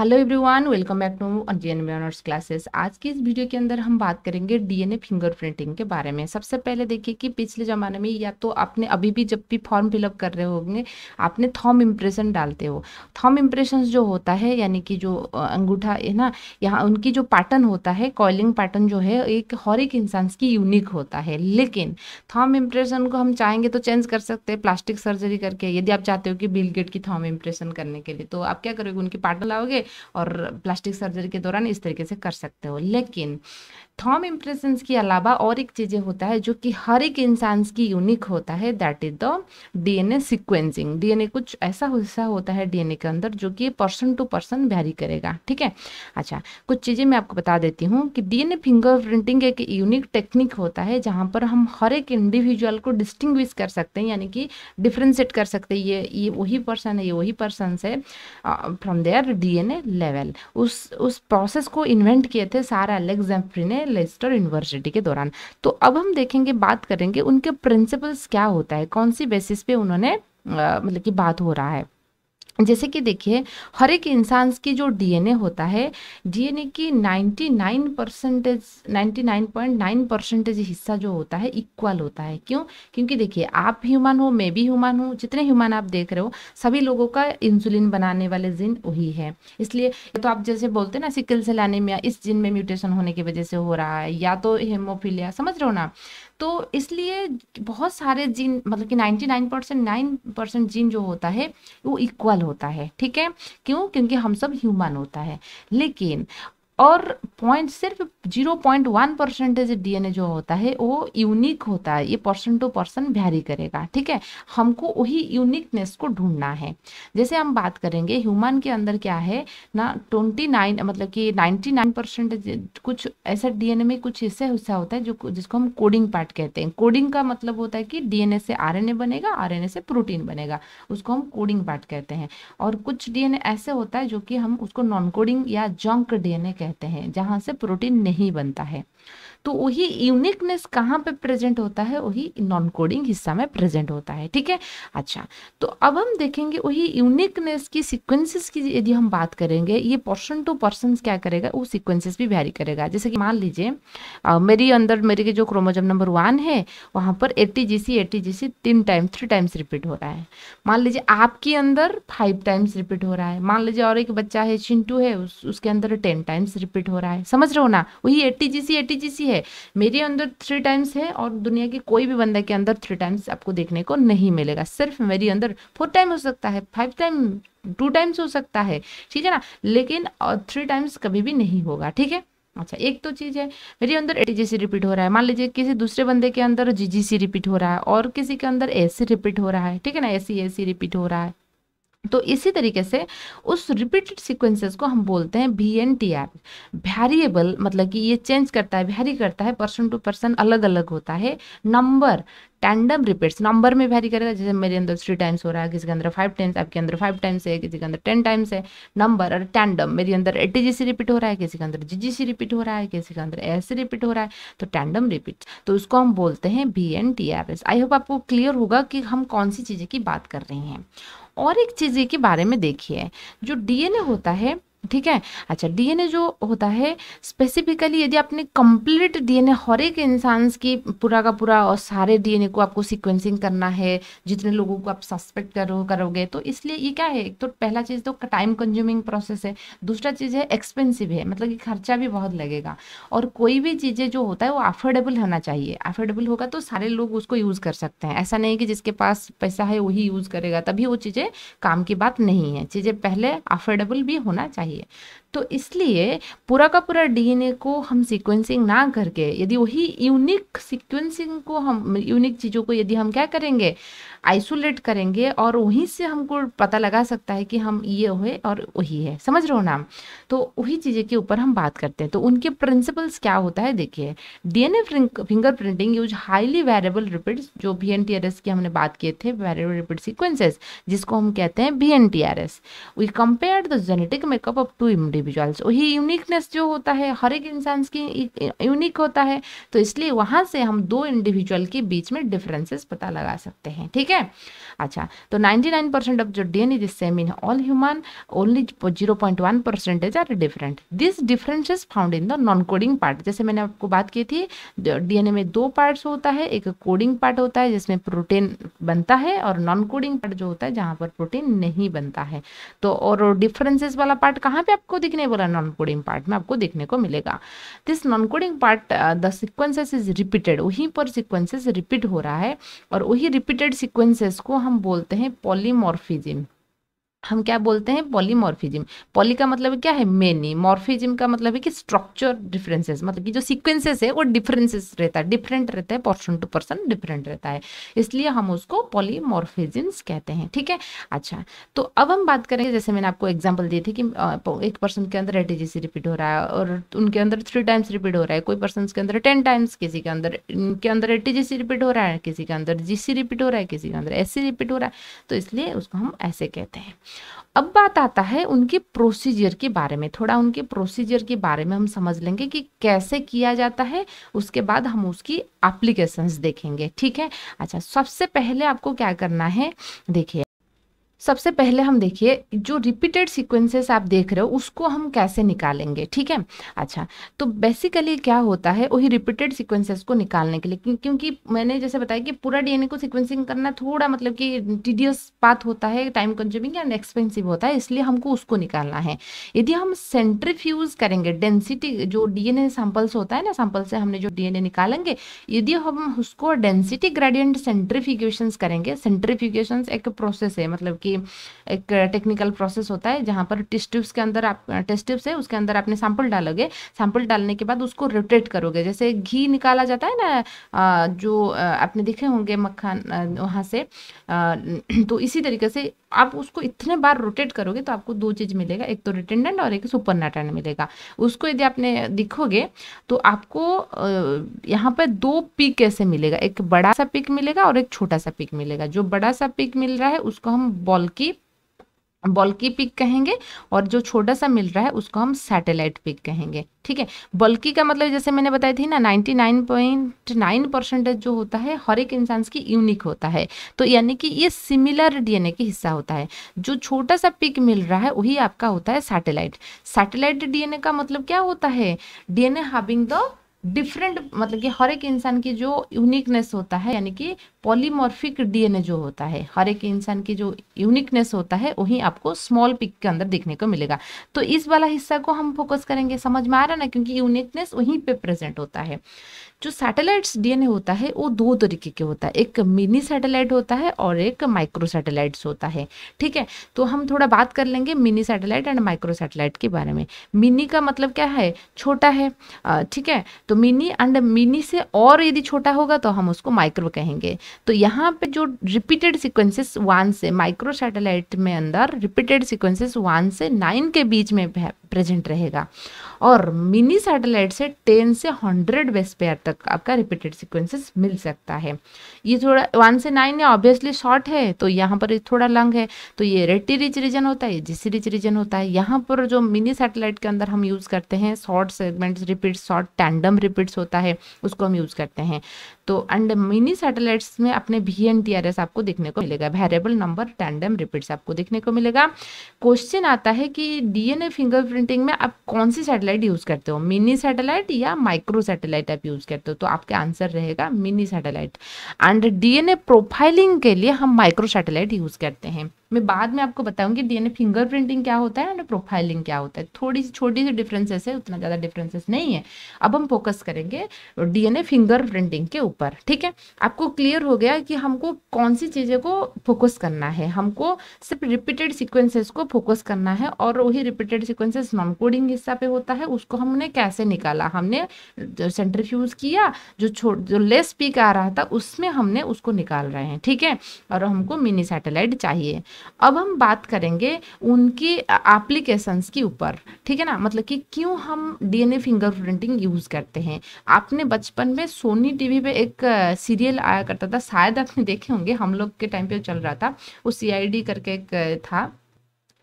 hello everyone welcome back to Ajayan honours classes आज की इस वीडियो के अंदर हम बात करेंगे डीएनए फिंगरप्रिंटिंग के बारे में सबसे पहले देखिए कि पिछले ज़माने में या तो आपने अभी भी जब भी फॉर्म फिलअप कर रहे होंगे आपने थॉम इम्प्रेशन डालते हो थॉम इम्प्रेशन जो होता है यानी कि जो अंगूठा है ना यहाँ उनकी जो पैटर्न होता है कॉलिंग पैटर्न जो है एक हर एक इंसान की यूनिक होता है लेकिन थॉम इम्प्रेशन को हम चाहेंगे तो चेंज कर सकते हैं प्लास्टिक सर्जरी करके यदि आप चाहते हो कि बिलगेट की थॉम इम्प्रेशन करने के लिए तो आप क्या करोगे उनकी पैटर्न लाओगे और प्लास्टिक सर्जरी के दौरान इस तरीके से कर सकते हो लेकिन थॉम इम्प्रेशंस के अलावा और एक चीज़ें होता है जो कि हर एक इंसान की यूनिक होता है that is the DNA sequencing DNA कुछ ऐसा हिस्सा होता है डीएनए के अंदर जो कि पर्सन टू पर्सन वैरी करेगा ठीक है अच्छा कुछ चीज़ें मैं आपको बता देती हूँ कि डीएनए फिंगरप्रिंटिंग एक यूनिक टेक्निक होता है जहाँ पर हम हर एक इंडिविजुअल को डिस्टिंग्विश कर सकते हैं यानी कि डिफ्रेंशिएट कर सकते हैं ये ये वही पर्सन है ये वही पर्सन है फ्रॉम देयर डीएनए लेवल उस उस प्रोसेस को इन्वेंट किए थे सारा एलेक्जेम्फ्री ने लेस्टर यूनिवर्सिटी के दौरान तो अब हम देखेंगे बात करेंगे उनके प्रिंसिपल्स क्या होता है कौन सी बेसिस पे उन्होंने मतलब कि बात हो रहा है जैसे कि देखिए हर एक इंसान की जो डीएनए होता है डीएनए की 99 परसेंटेज 99.9 परसेंटेज हिस्सा जो होता है इक्वल होता है क्यों क्योंकि देखिए आप ह्यूमन हो मैं भी ह्यूमन हूँ जितने ह्यूमन आप देख रहे हो सभी लोगों का इंसुलिन बनाने वाले जिन वही है इसलिए तो आप जैसे बोलते ना सिकल से लाने में इस जिन में म्यूटेशन होने की वजह से हो रहा है या तो हेमोफीलिया समझ रहे हो ना तो इसलिए बहुत सारे जीन मतलब कि 99 परसेंट नाइन परसेंट जीन जो होता है वो इक्वल होता है ठीक है क्यों क्योंकि हम सब ह्यूमन होता है लेकिन और पॉइंट सिर्फ zero point one percentage D जो होता है वो यूनिक होता है ये पर्सन टू पर्सन वैरी करेगा ठीक है हमको वही यूनिकनेस को ढूंढना है जैसे हम बात करेंगे ह्यूमन के अंदर क्या है ना ट्वेंटी नाइन मतलब कि नाइन्टी नाइन परसेंट कुछ ऐसा डी में कुछ ऐसे हिस्सा होता है जो जिसको हम कोडिंग पार्ट कहते हैं कोडिंग का मतलब होता है कि डी से आर बनेगा आर से प्रोटीन बनेगा उसको हम कोडिंग पार्ट कहते हैं और कुछ डी ऐसे होता है जो कि हम उसको नॉन कोडिंग या जंक डी कहते कहते हैं जहाँ से प्रोटीन नहीं बनता है तो वही यूनिकनेस कहाँ पे प्रेजेंट होता है वही नॉन कोडिंग हिस्सा में प्रेजेंट होता है ठीक है अच्छा तो अब हम देखेंगे वही यूनिकनेस की सिक्वेंसेस की यदि हम बात करेंगे ये पर्सन टू पर्सन क्या करेगा वो सिक्वेंसेस भी वेरी करेगा जैसे कि मान लीजिए मेरी अंदर मेरे के जो क्रोमोजम नंबर वन है वहाँ पर A T G C A T G सी तीन टाइम थ्री टाइम्स रिपीट हो रहा है मान लीजिए आपके अंदर फाइव टाइम्स रिपीट हो रहा है मान लीजिए और एक बच्चा है चिंटू है उस, उसके अंदर टेन टाइम्स रिपीट हो रहा है समझ रहे हो ना वही A T G C A T G सी है मेरे अंदर थ्री टाइम्स है और दुनिया के कोई भी बंदा के अंदर थ्री टाइम्स आपको देखने को नहीं मिलेगा सिर्फ मेरे अंदर फोर टाइम हो सकता है फाइव टाइम टू टाइम्स हो सकता है ठीक है ना लेकिन थ्री टाइम्स कभी भी नहीं होगा ठीक है अच्छा एक तो चीज़ है मेरे अंदर एटीजीसी रिपीट हो रहा है मान लीजिए किसी दूसरे बंदे के अंदर जीजीसी रिपीट हो रहा है और किसी के अंदर एसी रिपीट हो रहा है ठीक है ना एसी एसी रिपीट हो रहा है तो इसी तरीके से उस रिपीटेड सीक्वेंसेस को हम बोलते हैं B N T R variable मतलब कि ये चेंज करता है वेरी करता है पर्सन टू पर्सन अलग अलग होता है नंबर टैंडम रिपीट्स नंबर में वेरी करेगा जैसे मेरे अंदर थ्री टाइम्स हो रहा है किसी के अंदर फाइव टाइम्स आपके अंदर फाइव टाइम्स है किसी के अंदर टेन टाइम्स है नंबर और टैंडम मेरे अंदर A T G C repeat हो रहा है किसी के अंदर जी जी सी रिपीट हो रहा है किसी के अंदर एस सी रिपीट हो रहा है तो टैंडम रिपीट तो उसको हम बोलते हैं B N T R S I hope आपको क्लियर होगा कि हम कौन सी चीज़ें की बात कर रहे हैं और एक चीज़ के बारे में देखिए जो डीएनए होता है ठीक है अच्छा डीएनए जो होता है स्पेसिफिकली यदि आपने कंप्लीट डीएनए हर एक इंसान की पूरा का पूरा और सारे डीएनए को आपको सीक्वेंसिंग करना है जितने लोगों को आप सस्पेक्ट करो करोगे तो इसलिए ये क्या है एक तो पहला चीज़ तो टाइम कंज्यूमिंग प्रोसेस है दूसरा चीज़ है एक्सपेंसिव है मतलब कि खर्चा भी बहुत लगेगा और कोई भी चीज़ें जो होता है वो अफोर्डेबल होना चाहिए अफोर्डेबल होगा तो सारे लोग उसको यूज़ कर सकते हैं ऐसा नहीं कि जिसके पास पैसा है वही यूज़ करेगा तभी वो चीज़ें काम की बात नहीं है चीज़ें पहले अफोर्डेबल भी होना चाहिए 也。तो इसलिए पूरा का पूरा डीएनए को हम सीक्वेंसिंग ना करके यदि वही यूनिक सीक्वेंसिंग को हम यूनिक चीज़ों को यदि हम क्या करेंगे आइसोलेट करेंगे और वहीं से हमको पता लगा सकता है कि हम ये हुए और वही है समझ रहे हो नाम तो वही चीज़ें के ऊपर हम बात करते हैं तो उनके प्रिंसिपल्स क्या होता है देखिए DNA finger printing use highly variable repeats जो बी एन की हमने बात किए थे वेरेबल रिपीट सिक्वेंसेज जिसको हम कहते हैं B N T R S V compare the genetic makeup of two इमडी इंडिविजुअल्स वही यूनिकनेस जो होता है हर एक इंसान की यूनिक होता है तो इसलिए वहाँ से हम दो इंडिविजुअल के बीच में डिफरेंसेस पता लगा सकते हैं ठीक है अच्छा तो 99 परसेंट ऑफ जो D N is same in all human only zero point one percentage are different this differences found in the non coding part जैसे मैंने आपको बात की थी डीएनए में दो पार्ट्स होता है एक कोडिंग पार्ट होता है जिसमें प्रोटीन बनता है और नॉन कोडिंग पार्ट जो होता है जहां पर प्रोटीन नहीं बनता है तो और डिफरेंसेस वाला पार्ट कहाँ पे आपको दिख दिखने वाला नॉन कोडिंग पार्ट में आपको देखने को मिलेगा this non coding part the sequences is repeated वहीं पर सिक्वेंसेस रिपीट हो रहा है और वही रिपीटेड सिक्वेंसेस को हम बोलते हैं पॉलीमॉर्फिज्म हम क्या बोलते हैं पॉलीमॉर्फिज्म पॉली का मतलब क्या है मेनी मॉर्फिज्म का मतलब है कि स्ट्रक्चर डिफरेंसेस मतलब कि जो सीक्वेंसेस है वो डिफरेंसेस रहता है डिफरेंट रहता है पर्सन टू पर्सन डिफरेंट रहता है इसलिए हम उसको पॉलीमॉर्फिजम्स कहते हैं ठीक है अच्छा तो अब हम बात करेंगे जैसे मैंने आपको एग्जाम्पल दी थी कि एक पर्सन के अंदर एटीजी रिपीट हो रहा है और उनके अंदर थ्री टाइम्स रिपीट हो रहा है कोई पर्सन के अंदर टेन टाइम्स किसी के अंदर इनके अंदर एटीजीसी रिपीट हो रहा है किसी के अंदर जीसी रिपीट हो रहा है किसी के अंदर एस रिपीट हो रहा है तो इसलिए उसको हम ऐसे कहते हैं अब बात आता है उनके प्रोसीजर के बारे में थोड़ा उनके प्रोसीजर के बारे में हम समझ लेंगे कि कैसे किया जाता है उसके बाद हम उसकी एप्लीकेशंस देखेंगे ठीक है अच्छा सबसे पहले आपको क्या करना है देखिए सबसे पहले हम देखिए जो रिपीटेड सीक्वेंसेस आप देख रहे हो उसको हम कैसे निकालेंगे ठीक है अच्छा तो बेसिकली क्या होता है वही रिपीटेड सीक्वेंसेस को निकालने के लिए क्योंकि मैंने जैसे बताया कि पूरा डीएनए को सीक्वेंसिंग करना थोड़ा मतलब कि टीडियस बात होता है टाइम कंज्यूमिंग एंड एक्सपेंसिव होता है इसलिए हमको उसको निकालना है यदि हम सेंट्रीफ्यूज करेंगे डेंसिटी जो डीएनए सैंपल्स होता है ना सैंपल से हमने जो डीएनए निकालेंगे यदि हम उसको डेंसिटी ग्रेडियंट सेंट्रीफिकेशन करेंगे सेंट्रीफिकेशन एक प्रोसेस है मतलब कि कि एक टेक्निकल प्रोसेस होता है जहाँ पर टिस्ट्यूब्स के अंदर आप टेस्ट्यूब्स है उसके अंदर आपने सैंपल डालोगे सैंपल डालने के बाद उसको रोटेट करोगे जैसे घी निकाला जाता है ना जो आपने देखे होंगे मक्खन वहाँ से तो इसी तरीके से आप उसको इतने बार रोटेट करोगे तो आपको दो चीज़ मिलेगा एक तो रिटेंडेंट और एक सुपर नाटेंट मिलेगा उसको यदि आपने दिखोगे तो आपको यहाँ पर दो पिक ऐसे मिलेगा एक बड़ा सा पिक मिलेगा और एक छोटा सा पिक मिलेगा जो बड़ा सा पिक मिल रहा है उसको हम बॉल बल्कि बल्की पिक कहेंगे और जो छोटा सा मिल रहा है उसको हम सैटेलाइट पिक कहेंगे ठीक है बल्की का मतलब जैसे मैंने बताई थी ना 99.9 परसेंटेज जो होता है हर एक इंसान की यूनिक होता है तो यानी कि ये सिमिलर डीएनए के हिस्सा होता है जो छोटा सा पिक मिल रहा है वही आपका होता है सैटेलाइट सैटेलाइट डीएनए का मतलब क्या होता है डीएनए हैविंग द डिफरेंट मतलब कि हर एक इंसान की जो यूनिकनेस होता है यानी कि पॉलीमॉर्फिक डीएनए जो होता है हर एक इंसान की जो यूनिकनेस होता है वही आपको स्मॉल पिक के अंदर देखने को मिलेगा तो इस वाला हिस्सा को हम फोकस करेंगे समझ में आ रहा ना क्योंकि यूनिकनेस वहीं पे प्रेजेंट होता है जो सैटेलाइट्स डीएनए होता है वो दो तरीके के होता है एक मिनी सैटेलाइट होता है और एक माइक्रो सैटेलाइट्स होता है ठीक है तो हम थोड़ा बात कर लेंगे mini satellite and micro satellite के बारे में मिनी का मतलब क्या है छोटा है ठीक है तो मिनी एंड मिनी से और यदि छोटा होगा तो हम उसको माइक्रो कहेंगे तो यहाँ पे जो रिपीटेड सिक्वेंसेस वन से माइक्रो सैटेलाइट में अंदर रिपीटेड सिक्वेंसेस वन से नाइन के बीच में प्रेजेंट रहेगा और मिनी सैटेलाइट से टेन से हंड्रेड बेस पेयर तक आपका रिपीटेड सिक्वेंसेस मिल सकता है ये थोड़ा वन से नाइन है ऑब्वियसली शॉर्ट है तो यहाँ पर थोड़ा लंग है तो ये रेटी रिच रीजन होता है ये जिसी रिच रीजन होता है यहाँ पर जो मिनी सैटेलाइट के अंदर हम यूज़ करते हैं short segments repeats short tandem repeats होता है उसको हम यूज़ करते हैं तो एंड मिनी सैटेलाइट्स में अपने भी एन टी आर एस आपको देखने को मिलेगा वेरिएबल नंबर टैंडम रिपीट्स आपको देखने को मिलेगा क्वेश्चन आता है कि D N A finger printing में आप कौन सी सैटेलाइट यूज़ करते हो मिनी सैटेलाइट या माइक्रो सैटेलाइट आप यूज़ करते हो तो आपके आंसर रहेगा mini satellite and DNA profiling के लिए हम माइक्रो सैटेलाइट यूज़ करते हैं मैं बाद में आपको बताऊंगी डीएनए फिंगरप्रिंटिंग क्या होता है और प्रोफाइलिंग क्या होता है थोड़ी सी छोटी सी डिफरेंसेस है उतना ज़्यादा डिफरेंसेस नहीं है अब हम फोकस करेंगे डीएनए फिंगरप्रिंटिंग के ऊपर ठीक है आपको क्लियर हो गया कि हमको कौन सी चीज़ें को फोकस करना है हमको सिर्फ रिपीटेड सिक्वेंसेस को फोकस करना है और वही रिपीटेड सिक्वेंसेस नॉन कोडिंग हिस्सा पे होता है उसको हमने कैसे निकाला हमने फ्यूज किया जो छो जो लेस पीक आ रहा था उसमें हमने उसको निकाल रहे हैं ठीक है और हमको मिनी सैटेलाइट चाहिए अब हम बात करेंगे उनकी एप्लीकेशंस के ऊपर ठीक है ना मतलब कि क्यों हम डीएनए फिंगरप्रिंटिंग यूज़ करते हैं आपने बचपन में सोनी टीवी पे एक सीरियल आया करता था शायद आपने देखे होंगे हम लोग के टाइम पे चल रहा था वो सीआईडी करके एक था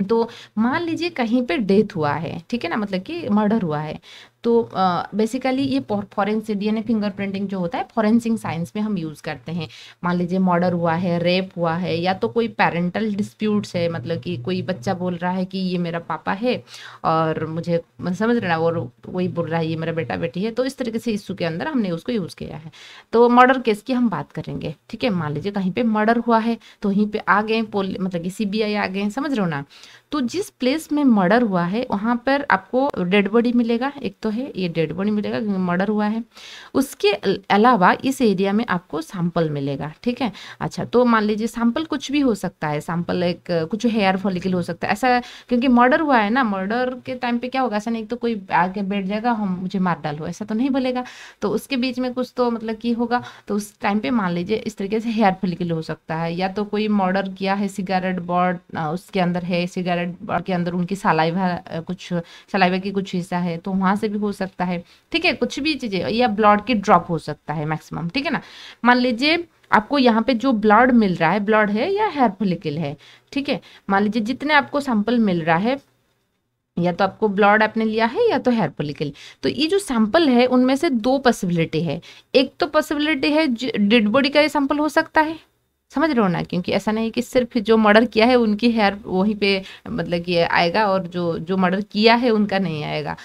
तो मान लीजिए कहीं पे डेथ हुआ है ठीक है ना मतलब कि मर्डर हुआ है तो बेसिकली ये फॉरेंसिक डीएनए फिंगरप्रिंटिंग जो होता है फॉरेंसिक साइंस में हम यूज़ करते हैं मान लीजिए मर्डर हुआ है रेप हुआ है या तो कोई पेरेंटल डिस्प्यूट्स है मतलब कि कोई बच्चा बोल रहा है कि ये मेरा पापा है और मुझे मतलब समझ रहे ना और कोई बोल रहा है ये मेरा बेटा बेटी है तो इस तरीके से इशू के अंदर हमने उसको यूज़ किया है तो मर्डर केस की हम बात करेंगे ठीक है मान लीजिए कहीं पर मर्डर हुआ है तो वहीं पर आ गए मतलब कि सी आ गए समझ रहे हो ना तो जिस प्लेस में मर्डर हुआ है वहाँ पर आपको डेड बॉडी मिलेगा एक तो है ये डेड बॉडी मिलेगा क्योंकि मर्डर हुआ है उसके अलावा इस एरिया में आपको सैंपल मिलेगा ठीक है अच्छा तो मान लीजिए सैंपल कुछ भी हो सकता है सैंपल एक कुछ हेयर फॉलिकल हो सकता है ऐसा क्योंकि मर्डर हुआ है ना मर्डर के टाइम पे क्या होगा ऐसा नहीं तो कोई आके बैठ जाएगा हम मुझे मार डालो ऐसा तो नहीं बोलेगा तो उसके बीच में कुछ तो मतलब कि होगा तो उस टाइम पे मान लीजिए इस तरीके से हेयर फॉलिकल हो सकता है या तो कोई मर्डर किया है सिगारेट बॉर्ड उसके अंदर है सिगारेट पैरेट के अंदर उनकी सलाइवा कुछ सलाइवा की कुछ हिस्सा है तो वहाँ से भी हो सकता है ठीक है कुछ भी चीज़ें या ब्लड की ड्रॉप हो सकता है मैक्सिमम ठीक है ना मान लीजिए आपको यहाँ पे जो ब्लड मिल रहा है ब्लड है या हेयर फॉलिकल है ठीक है मान लीजिए जितने आपको सैंपल मिल रहा है या तो आपको ब्लड आपने लिया है या तो हेयर फॉलिकल तो ये जो सैंपल है उनमें से दो पॉसिबिलिटी है एक तो पॉसिबिलिटी है डेड बॉडी का ये सैंपल हो सकता है समझ रहे हो ना क्योंकि ऐसा नहीं कि सिर्फ जो मर्डर किया है उनकी हेयर वहीं पे मतलब कि आएगा और जो जो मर्डर किया है उनका नहीं आएगा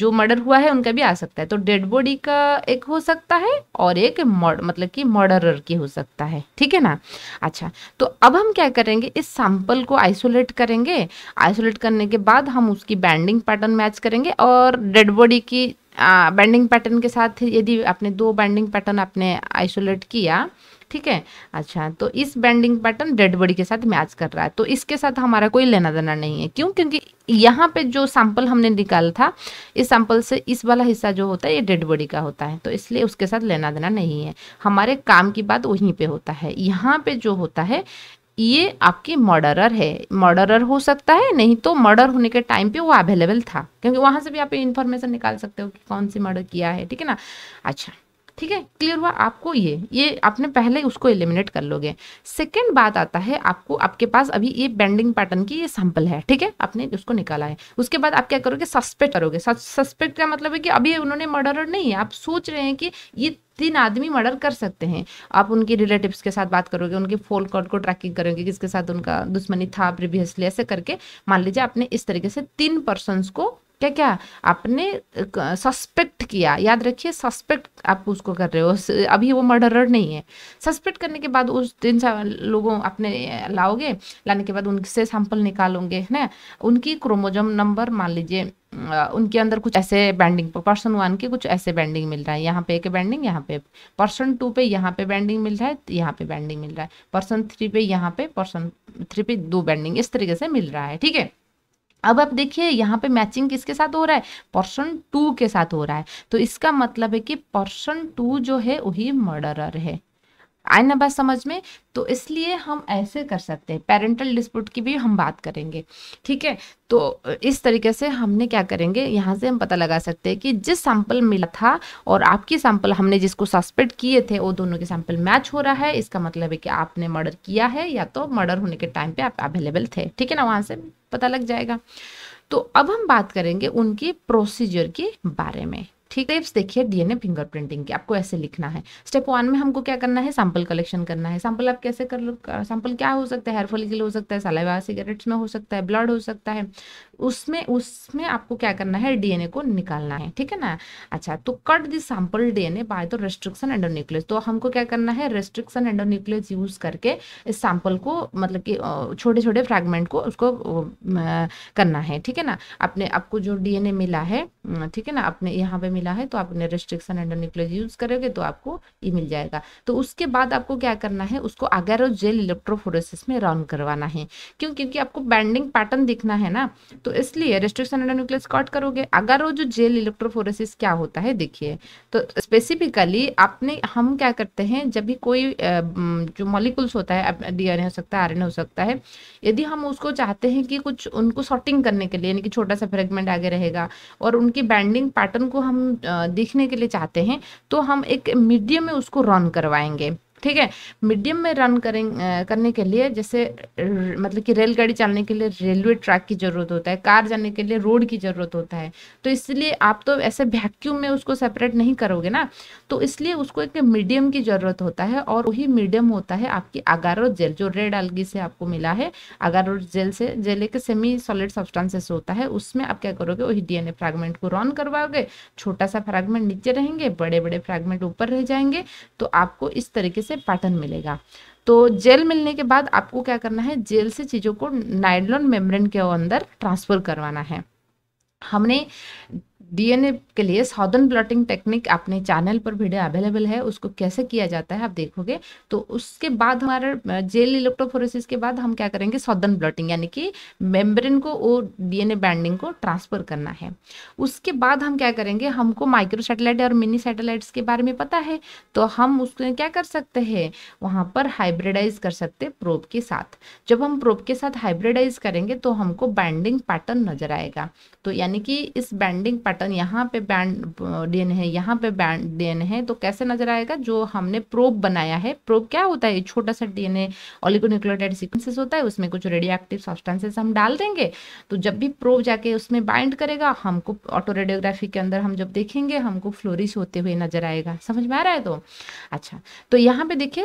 जो मर्डर हुआ है उनका भी आ सकता है तो डेड बॉडी का एक हो सकता है और एक मर्ड मतलब कि मर्डरर की हो सकता है ठीक है ना अच्छा तो अब हम क्या करेंगे इस सैंपल को आइसोलेट करेंगे आइसोलेट करने के बाद हम उसकी बैंडिंग पैटर्न मैच करेंगे और डेड बॉडी की बैंडिंग पैटर्न के साथ यदि आपने दो बैंडिंग पैटर्न आपने आइसोलेट किया ठीक है अच्छा तो इस बैंडिंग पैटर्न डेड बॉडी के साथ मैच कर रहा है तो इसके साथ हमारा कोई लेना देना नहीं है क्यों क्योंकि यहाँ पे जो सैंपल हमने निकाला था इस सैंपल से इस वाला हिस्सा जो होता है ये डेड बॉडी का होता है तो इसलिए उसके साथ लेना देना नहीं है हमारे काम की बात वहीं पे होता है यहाँ पे जो होता है ये आपकी मर्डरर है मर्डरर हो सकता है नहीं तो मर्डर होने के टाइम पे वो अवेलेबल था क्योंकि वहां से भी आप इंफॉर्मेशन निकाल सकते हो कि कौन सी मर्डर किया है ठीक है ना अच्छा ठीक है क्लियर हुआ आपको ये ये आपने पहले उसको एलिमिनेट कर लोगे सेकेंड बात आता है आपको आपके पास अभी ये बेंडिंग पैटर्न की ये सैंपल है ठीक है आपने उसको निकाला है उसके बाद आप क्या करोगे सस्पेक्ट करोगे सस्पेक्ट का मतलब है कि अभी उन्होंने मर्डर नहीं है आप सोच रहे हैं कि ये तीन आदमी मर्डर कर सकते हैं आप उनके रिलेटिव्स के साथ बात करोगे उनके फोन कॉल को ट्रैकिंग करोगे किसके साथ उनका दुश्मनी था प्रीवियसली ऐसे करके मान लीजिए आपने इस तरीके से तीन पर्सनस को क्या क्या आपने सस्पेक्ट किया याद रखिए सस्पेक्ट आप उसको कर रहे हो अभी वो मर्डरर नहीं है सस्पेक्ट करने के बाद उस दिन लोगों अपने लाओगे लाने के बाद उनसे सैंपल निकालोगे है ना उनकी क्रोमोजोम नंबर मान लीजिए उनके अंदर कुछ ऐसे बैंडिंग पर्सन वन के कुछ ऐसे बैंडिंग मिल रहा है यहाँ पे एक बैंडिंग यहाँ पे पर्सन टू पे यहाँ पे बैंडिंग मिल रहा है यहाँ पे बैंडिंग मिल रहा है पर्सन थ्री पे यहाँ पे पर्सन थ्री पे दो बैंडिंग इस तरीके से मिल रहा है ठीक है अब आप देखिए यहाँ पे मैचिंग किसके साथ हो रहा है पर्सन टू के साथ हो रहा है तो इसका मतलब है कि पर्सन टू जो है वही मर्डरर है आए ना बस समझ में तो इसलिए हम ऐसे कर सकते हैं पेरेंटल डिस्प्यूट की भी हम बात करेंगे ठीक है तो इस तरीके से हमने क्या करेंगे यहाँ से हम पता लगा सकते हैं कि जिस सैंपल मिला था और आपकी सैंपल हमने जिसको सस्पेक्ट किए थे वो दोनों के सैंपल मैच हो रहा है इसका मतलब है कि आपने मर्डर किया है या तो मर्डर होने के टाइम पे आप अवेलेबल थे ठीक है ना वहाँ से पता लग जाएगा तो अब हम बात करेंगे उनकी प्रोसीजर के बारे में ठीक है देखिए डीएनए फिंगरप्रिंटिंग की आपको ऐसे लिखना है स्टेप वन में हमको क्या करना है सैंपल कलेक्शन करना है सैंपल आप कैसे कर लो सैंपल क्या हो सकता है हेयर फॉलिकल हो सकता है सलाइवा सिगरेट्स में हो सकता है ब्लड हो सकता है उसमें उसमें आपको क्या करना है डीएनए को निकालना है ठीक है ना अच्छा तो cut the sample DNA by the restriction endonuclease तो हमको क्या करना है रेस्ट्रिक्शन एंडोन्यूक्लियस यूज करके इस सैंपल को मतलब कि छोटे छोटे फ्रैगमेंट को उसको करना है ठीक है ना अपने आपको जो डीएनए मिला है ठीक है ना अपने यहाँ पे मिला है तो आपने रेस्ट्रिक्शन एंडोन्यूक्लियस यूज करोगे तो आपको ये मिल जाएगा तो उसके बाद आपको क्या करना है उसको अगैरो जेल इलेक्ट्रोफोरेसिस में रन करवाना है क्यों क्योंकि आपको बैंडिंग पैटर्न दिखना है ना तो इसलिए रेस्ट्रिक्शन एंड न्यूक्लियस कॉट करोगे अगर वो जो जेल इलेक्ट्रोफोरेसिस क्या होता है देखिए तो स्पेसिफिकली आपने हम क्या करते हैं जब भी कोई जो मॉलिकुल्स होता है डीएनए हो सकता है आरएनए हो सकता है यदि हम उसको चाहते हैं कि कुछ उनको शॉर्टिंग करने के लिए यानी कि छोटा सा फ्रेगमेंट आगे रहेगा और उनकी बैंडिंग पैटर्न को हम देखने के लिए चाहते हैं तो हम एक मीडियम में उसको रन करवाएंगे ठीक है मीडियम में रन करें करने के लिए जैसे मतलब कि रेलगाड़ी चलने के लिए रेलवे ट्रैक की ज़रूरत होता है कार जाने के लिए रोड की ज़रूरत होता है तो इसलिए आप तो ऐसे वैक्यूम में उसको सेपरेट नहीं करोगे ना तो इसलिए उसको एक मीडियम की ज़रूरत होता है और वही मीडियम होता है आपकी अगारो जेल जो रेड अलगी से आपको मिला है अगारो जेल से जेल एक सेमी सॉलिड सब्सटेंसेस होता है उसमें आप क्या करोगे वही डीएनए फ्रैगमेंट को रन करवाओगे छोटा सा फ्रैगमेंट नीचे रहेंगे बड़े बड़े फ्रैगमेंट ऊपर रह जाएंगे तो आपको इस तरीके से से पैटर्न मिलेगा तो जेल मिलने के बाद आपको क्या करना है जेल से चीज़ों को नाइडलॉन मेम्ब्रेन के अंदर ट्रांसफ़र करवाना है हमने डीएनए के लिए साउदर्न ब्लॉटिंग टेक्निक अपने चैनल पर वीडियो अवेलेबल है उसको कैसे किया जाता है आप देखोगे तो उसके बाद हमारा जेल इलेक्ट्रोफोरेसिस के बाद हम क्या करेंगे साउदर्न ब्लॉटिंग यानी कि मेम्ब्रेन को वो डीएनए बैंडिंग को ट्रांसफर करना है उसके बाद हम क्या करेंगे हमको माइक्रो सैटेलाइट और मिनी सैटेलाइट्स के बारे में पता है तो हम उसको क्या कर सकते हैं वहाँ पर हाइब्रिडाइज कर सकते प्रोब के साथ जब हम प्रोब के साथ हाइब्रिडाइज करेंगे तो हमको बैंडिंग पैटर्न नजर आएगा तो यानी कि इस बैंडिंग पैटर्न पैटर्न यहाँ पे बैंड डेन है यहाँ पे बैंड डेन है तो कैसे नजर आएगा जो हमने प्रोब बनाया है प्रोब क्या होता है छोटा सा डीएनए ऑलिगोन्यूक्लियोटाइड सिक्वेंसेस होता है उसमें कुछ रेडियो एक्टिव सब्सटेंसेस हम डाल देंगे तो जब भी प्रोब जाके उसमें बाइंड करेगा हमको ऑटो रेडियोग्राफी के अंदर हम जब देखेंगे हमको फ्लोरिश होते हुए नजर आएगा समझ में आ रहा है तो अच्छा तो यहाँ पे देखिए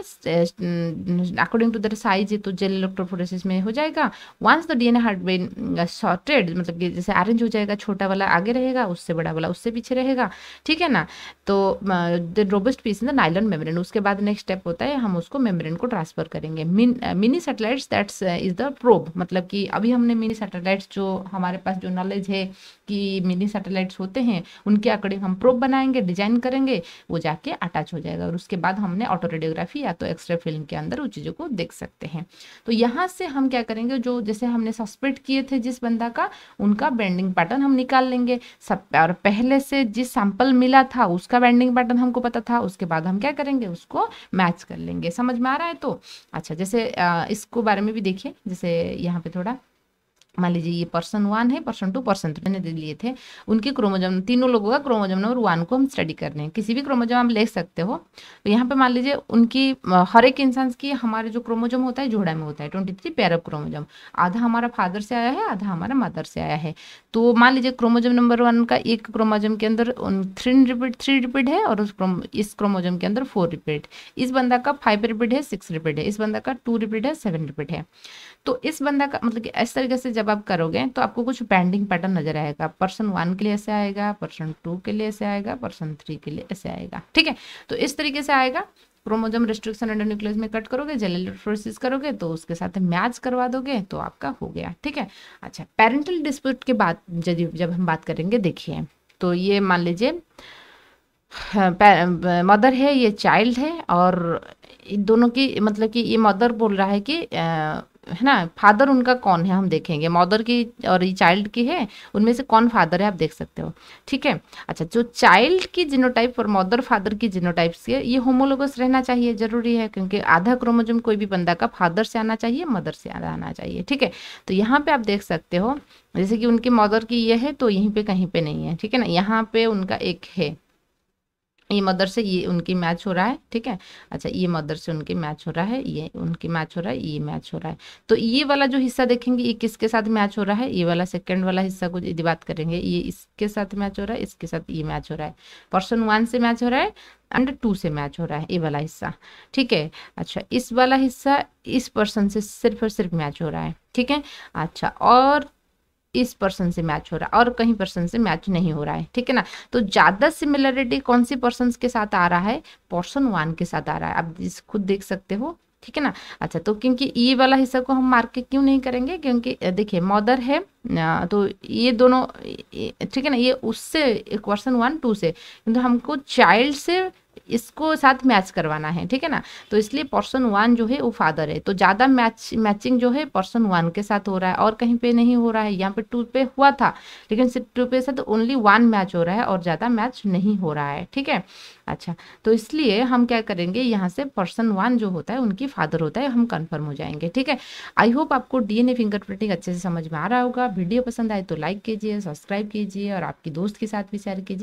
अकॉर्डिंग टू दर साइज तो जेल इलेक्ट्रोफोरेसिस में हो जाएगा वंस द डीएनए हार्डवेन सॉर्टेड मतलब जैसे अरेंज हो जाएगा छोटा वाला आगे रहेगा उस उससे बड़ा वाला उससे पीछे रहेगा ठीक है ना तो robust piece in the nylon membrane उसके बाद नेक्स्ट स्टेप होता है हम उसको मेम्ब्रेन को ट्रांसफर करेंगे mini satellites that's is the probe मतलब कि अभी हमने मिनी सैटेलाइट्स जो हमारे पास जो नॉलेज है कि मिनी सैटेलाइट्स होते हैं उनके अकॉर्डिंग हम प्रोब बनाएंगे डिजाइन करेंगे वो जाके अटैच हो जाएगा और उसके बाद हमने ऑटो रेडियोग्राफी या तो एक्सरे फिल्म के अंदर उन चीज़ों को देख सकते हैं तो यहाँ से हम क्या करेंगे जो जैसे हमने सस्पेक्ट किए थे जिस बंदा का उनका बेंडिंग पैटर्न हम निकाल लेंगे सब और पहले से जिस सैंपल मिला था उसका बैंडिंग पैटर्न हमको पता था उसके बाद हम क्या करेंगे उसको मैच कर लेंगे समझ में आ रहा है तो अच्छा जैसे इसको बारे में भी देखिए जैसे यहाँ पे थोड़ा मान लीजिए ये पर्सन वन है पर्सन टू पर्सन थ्री मैंने लिए थे उनके क्रोमोजोम तीनों लोगों का क्रोमोजोम नंबर वन को हम स्टडी करने हैं किसी भी क्रोमोजोम आप ले सकते हो तो यहाँ पे मान लीजिए उनकी हर एक इंसान की हमारे जो क्रोमोजोम होता है जोड़ा में होता है twenty three pair of chromosome आधा हमारा फादर से आया है आधा हमारा मदर से आया है तो मान लीजिए क्रोमोजोम नंबर वन का एक क्रोमोजोम के अंदर थ्री रिपीट थ्री रिपीट है और इस क्रोमोजोम के अंदर फोर रिपीट इस बंदा का फाइव रिपीट है सिक्स रिपीट है इस बंदा का टू रिपीट है सेवन रिपीट है तो इस बंदा का मतलब कि इस तरीके से जब जब आप करोगे तो आपको कुछ पेंडिंग पैटर्न नजर आएगा पर्सन वन के लिए ऐसे आएगा पर्सन टू के लिए ऐसे आएगा पर्सन थ्री के लिए ऐसे आएगा ठीक है तो इस तरीके से आएगा क्रोमोजोम रिस्ट्रिक्शन अंडर न्यूक्लियस में कट करोगे जेल जेलेटोसिस करोगे तो उसके साथ मैच करवा दोगे तो आपका हो गया ठीक है अच्छा पेरेंटल डिस्प्यूट के बाद जब हम बात करेंगे देखिए तो ये मान लीजिए मदर हाँ, है ये चाइल्ड है और दोनों की मतलब कि ये मदर बोल रहा है कि है ना फादर उनका कौन है हम देखेंगे मदर की और ये चाइल्ड की है उनमें से कौन फादर है आप देख सकते हो ठीक है अच्छा जो चाइल्ड की जिनोटाइप और मदर फादर की जीनोटाइप से ये होमोलोगस रहना चाहिए जरूरी है क्योंकि आधा क्रोमोजोम कोई भी बंदा का फादर से आना चाहिए मदर से आना चाहिए ठीक है तो यहाँ पे आप देख सकते हो जैसे कि उनकी मदर की ये है तो यहीं पर कहीं पे नहीं है ठीक है ना यहाँ पे उनका एक है ये मदर से ये उनकी मैच हो रहा है ठीक है अच्छा ये मदर से उनकी मैच हो रहा है ये उनकी मैच हो रहा है ये मैच हो रहा है तो ये वाला जो हिस्सा देखेंगे ये किसके साथ मैच हो रहा है ये वाला सेकंड वाला हिस्सा को यदि बात करेंगे ये इसके साथ मैच हो रहा है इसके साथ ये मैच हो रहा है पर्सन वन से मैच हो रहा है एंड टू से मैच हो रहा है ये वाला हिस्सा ठीक है अच्छा इस वाला हिस्सा इस पर्सन से सिर्फ और सिर्फ मैच हो रहा है ठीक है अच्छा और इस पर्सन से मैच हो रहा है और कहीं पर्सन से मैच नहीं हो रहा है ठीक है ना तो ज़्यादा सिमिलरिटी कौन सी पर्सन के साथ आ रहा है पर्सन वन के साथ आ रहा है आप इस खुद देख सकते हो ठीक है ना अच्छा तो क्योंकि ये वाला हिस्सा को हम मार्क क्यों नहीं करेंगे क्योंकि देखिए मदर है तो ये दोनों ठीक है ना ये उससे क्वेश्चन वन टू से तो हमको चाइल्ड से इसको साथ मैच करवाना है ठीक है ना तो इसलिए पर्सन वन जो है वो फादर है तो ज़्यादा मैच मैचिंग जो है पर्सन वन के साथ हो रहा है और कहीं पे नहीं हो रहा है यहाँ पे टू पे हुआ था लेकिन सिर्फ टू पे साथ ओनली वन मैच हो रहा है और ज़्यादा मैच नहीं हो रहा है ठीक है अच्छा तो इसलिए हम क्या करेंगे यहाँ से पर्सन वन जो होता है उनकी फादर होता है हम कन्फर्म हो जाएंगे ठीक है आई होप आपको फिंगर फिंगरप्रिंटिंग अच्छे से समझ में आ रहा होगा वीडियो पसंद आए तो लाइक कीजिए सब्सक्राइब कीजिए और आपके दोस्त के साथ भी शेयर कीजिए